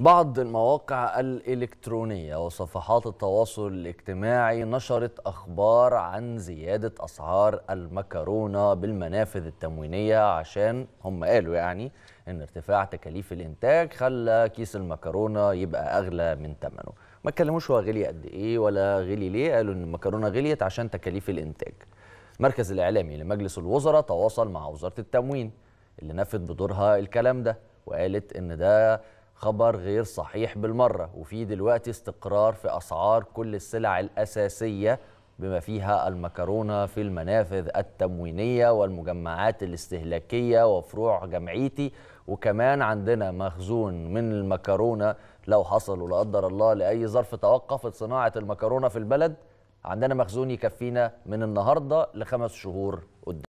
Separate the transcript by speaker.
Speaker 1: بعض المواقع الإلكترونية وصفحات التواصل الاجتماعي نشرت أخبار عن زيادة أسعار المكرونة بالمنافذ التموينية عشان هم قالوا يعني إن ارتفاع تكاليف الإنتاج خلى كيس المكرونة يبقى أغلى من ثمنه ما اتكلموش هو غلي قد إيه ولا غلي ليه قالوا إن المكرونة غليت عشان تكاليف الإنتاج مركز الإعلامي لمجلس الوزراء تواصل مع وزارة التموين اللي نفت بدورها الكلام ده وقالت إن ده خبر غير صحيح بالمرة وفي دلوقتي استقرار في أسعار كل السلع الأساسية بما فيها المكرونة في المنافذ التموينية والمجمعات الاستهلاكية وفروع جمعيتي وكمان عندنا مخزون من المكرونة لو حصلوا لقدر قدر الله لأي ظرف توقفت صناعة المكرونة في البلد عندنا مخزون يكفينا من النهاردة لخمس شهور قدام